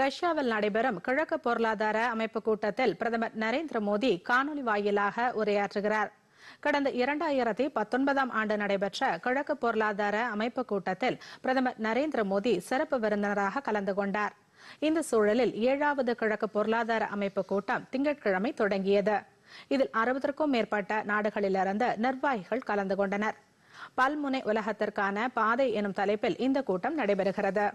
ரஷ்யாவில் நடைபெறும் கிழக்கு பொருளாதார அமைப்பு கூட்டத்தில் பிரதமர் நரேந்திர மோடி காணொலி வாயிலாக உரையாற்றுகிறார் கடந்த இரண்டாயிரத்தி பத்தொன்பதாம் ஆண்டு நடைபெற்ற கிழக்கு பொருளாதார அமைப்பு கூட்டத்தில் பிரதமர் நரேந்திர மோடி சிறப்பு விருந்தினராக கலந்து கொண்டார் இந்த சூழலில் ஏழாவது கிழக்கு பொருளாதார அமைப்பு கூட்டம் திங்கட்கிழமை தொடங்கியது இதில் அறுபதற்கும் மேற்பட்ட நாடுகளிலிருந்து நிர்வாகிகள் கலந்து கொண்டனர் பல்முனை உலகத்திற்கான பாதை எனும் தலைப்பில் இந்த கூட்டம் நடைபெறுகிறது